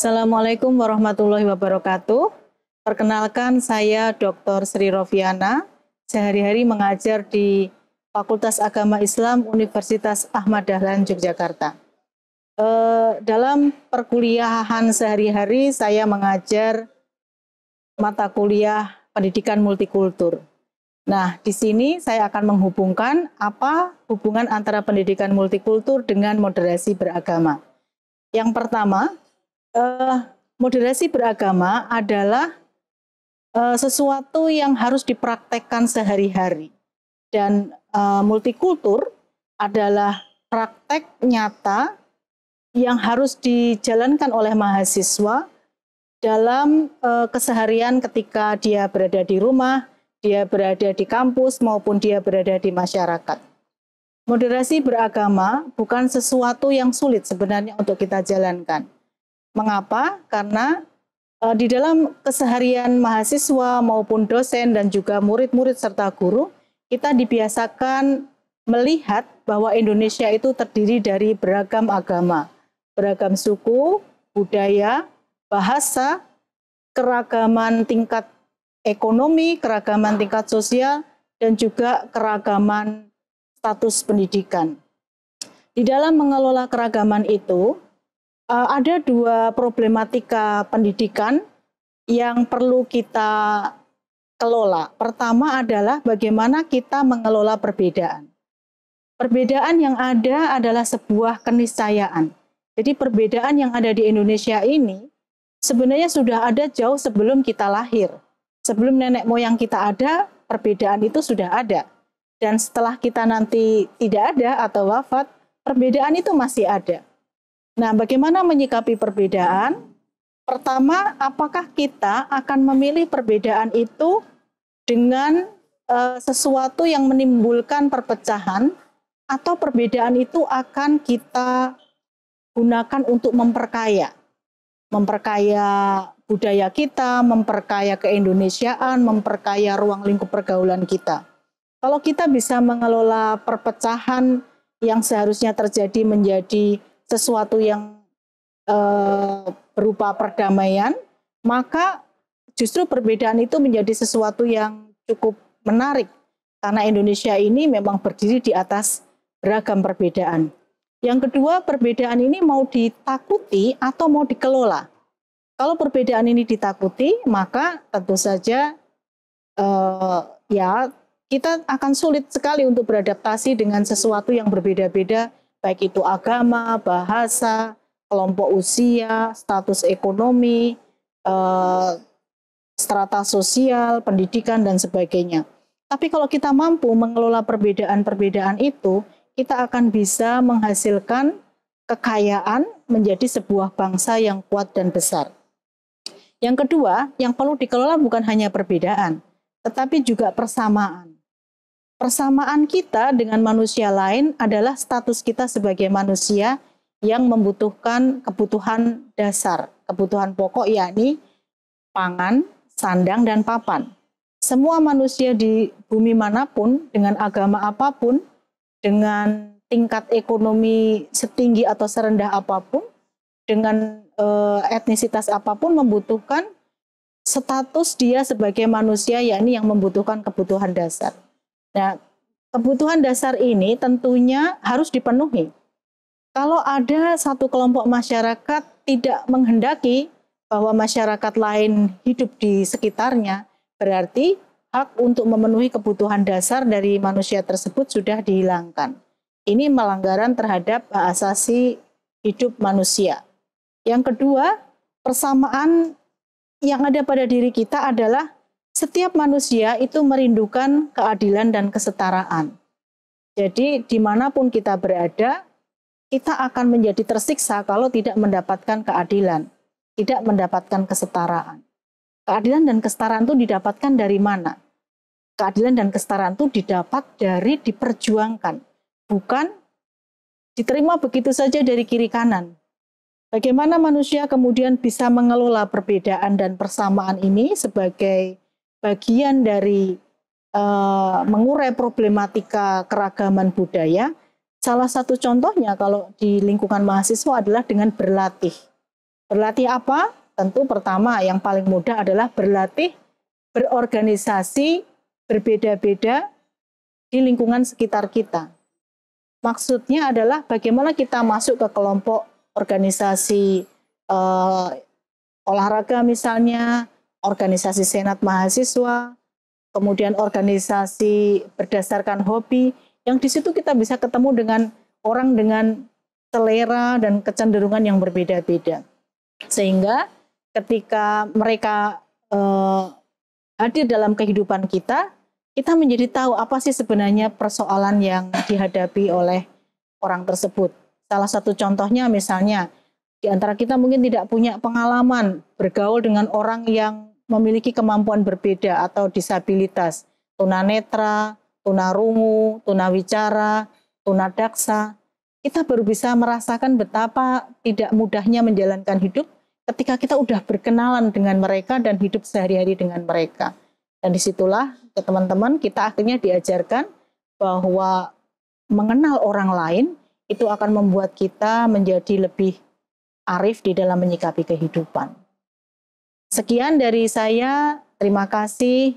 Assalamualaikum warahmatullahi wabarakatuh. Perkenalkan saya Dr. Sri Roviana. sehari-hari mengajar di Fakultas Agama Islam Universitas Ahmad Dahlan Yogyakarta. E, dalam perkuliahan sehari-hari saya mengajar mata kuliah pendidikan multikultur. Nah, di sini saya akan menghubungkan apa hubungan antara pendidikan multikultur dengan moderasi beragama. Yang pertama, eh, moderasi beragama adalah eh, sesuatu yang harus dipraktekkan sehari-hari dan Eh, multikultur adalah praktek nyata yang harus dijalankan oleh mahasiswa dalam uh, keseharian ketika dia berada di rumah, dia berada di kampus maupun dia berada di masyarakat. Moderasi beragama bukan sesuatu yang sulit sebenarnya untuk kita jalankan. Mengapa? Karena e, di dalam keseharian mahasiswa maupun dosen dan juga murid-murid serta guru kita dibiasakan melihat bahwa Indonesia itu terdiri dari beragam agama, beragam suku, budaya, bahasa, keragaman tingkat ekonomi, keragaman tingkat sosial, dan juga keragaman status pendidikan. Di dalam mengelola keragaman itu, eh, ada dua problematika pendidikan yang perlu kita kelola. Pertama adalah bagaimana kita mengelola perbedaan. Perbedaan yang ada adalah sebuah keniscayaan. Jadi perbedaan yang ada di Indonesia ini sebenarnya sudah ada jauh sebelum kita lahir. Sebelum nenek moyang kita ada, perbedaan itu sudah ada. Dan setelah kita nanti tidak ada atau wafat, perbedaan itu masih ada. Nah, bagaimana menyikapi perbedaan? Pertama, apakah kita akan memilih perbedaan itu dengan e, sesuatu yang menimbulkan perpecahan atau perbedaan itu akan kita gunakan untuk memperkaya. Memperkaya budaya kita, memperkaya keindonesiaan, memperkaya ruang lingkup pergaulan kita. Kalau kita bisa mengelola perpecahan yang seharusnya terjadi menjadi sesuatu yang Eh, berupa perdamaian, maka justru perbedaan itu menjadi sesuatu yang cukup menarik karena Indonesia ini memang berdiri di atas beragam perbedaan. Yang kedua, perbedaan ini mau ditakuti atau mau dikelola. Kalau perbedaan ini ditakuti, maka tentu saja eh, ya kita akan sulit sekali untuk beradaptasi dengan sesuatu yang berbeda-beda, baik itu agama, bahasa, kelompok usia, status ekonomi, eh, strata sosial, pendidikan, dan sebagainya. Tapi kalau kita mampu mengelola perbedaan-perbedaan itu, kita akan bisa menghasilkan kekayaan menjadi sebuah bangsa yang kuat dan besar. Yang kedua, yang perlu dikelola bukan hanya perbedaan, tetapi juga persamaan. Persamaan kita dengan manusia lain adalah status kita sebagai manusia yang membutuhkan kebutuhan dasar, kebutuhan pokok yakni pangan, sandang, dan papan. Semua manusia di bumi manapun, dengan agama apapun, dengan tingkat ekonomi setinggi atau serendah apapun, dengan e, etnisitas apapun membutuhkan status dia sebagai manusia yakni yang membutuhkan kebutuhan dasar. Nah, kebutuhan dasar ini tentunya harus dipenuhi kalau ada satu kelompok masyarakat tidak menghendaki bahwa masyarakat lain hidup di sekitarnya, berarti hak untuk memenuhi kebutuhan dasar dari manusia tersebut sudah dihilangkan. Ini melanggaran terhadap hak asasi hidup manusia. Yang kedua, persamaan yang ada pada diri kita adalah setiap manusia itu merindukan keadilan dan kesetaraan. Jadi dimanapun kita berada, kita akan menjadi tersiksa kalau tidak mendapatkan keadilan, tidak mendapatkan kesetaraan. Keadilan dan kesetaraan itu didapatkan dari mana? Keadilan dan kesetaraan itu didapat dari diperjuangkan, bukan diterima begitu saja dari kiri kanan. Bagaimana manusia kemudian bisa mengelola perbedaan dan persamaan ini sebagai bagian dari uh, mengurai problematika keragaman budaya? Salah satu contohnya kalau di lingkungan mahasiswa adalah dengan berlatih. Berlatih apa? Tentu pertama yang paling mudah adalah berlatih berorganisasi berbeda-beda di lingkungan sekitar kita. Maksudnya adalah bagaimana kita masuk ke kelompok organisasi eh, olahraga misalnya, organisasi senat mahasiswa, kemudian organisasi berdasarkan hobi. Yang di situ kita bisa ketemu dengan orang dengan selera dan kecenderungan yang berbeda-beda. Sehingga ketika mereka eh, hadir dalam kehidupan kita, kita menjadi tahu apa sih sebenarnya persoalan yang dihadapi oleh orang tersebut. Salah satu contohnya misalnya di antara kita mungkin tidak punya pengalaman bergaul dengan orang yang memiliki kemampuan berbeda atau disabilitas, tunanetra, tunarungu, tunawicara, tunadaksa, kita baru bisa merasakan betapa tidak mudahnya menjalankan hidup ketika kita sudah berkenalan dengan mereka dan hidup sehari-hari dengan mereka. Dan disitulah ke teman-teman kita akhirnya diajarkan bahwa mengenal orang lain itu akan membuat kita menjadi lebih arif di dalam menyikapi kehidupan. Sekian dari saya, terima kasih.